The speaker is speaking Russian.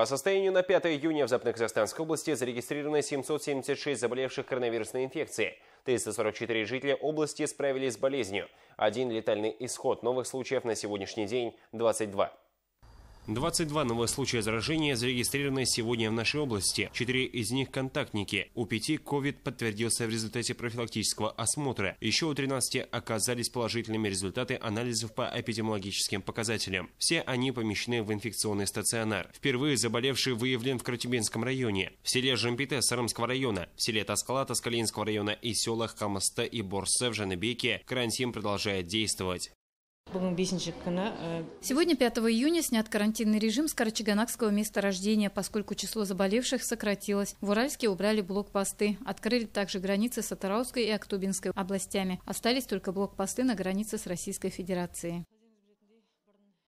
По состоянию на 5 июня в Западно-Казахстанской области зарегистрировано 776 заболевших коронавирусной инфекцией. 344 жителя области справились с болезнью. Один летальный исход новых случаев на сегодняшний день – 22. 22 новых случая заражения зарегистрированы сегодня в нашей области. Четыре из них – контактники. У пяти COVID подтвердился в результате профилактического осмотра. Еще у 13 оказались положительными результаты анализов по эпидемиологическим показателям. Все они помещены в инфекционный стационар. Впервые заболевший выявлен в Кротюбинском районе, в селе Жемпите Сарамского района, в селе Таскала Таскалинского района и селах Камаста и Борсе в Жанебеке карантин продолжает действовать. Э. Сегодня, 5 июня, снят карантинный режим с карачаганакского месторождения, поскольку число заболевших сократилось. В Уральске убрали блокпосты. Открыли также границы с Атарауской и Актубинской областями. Остались только блокпосты на границе с Российской Федерацией.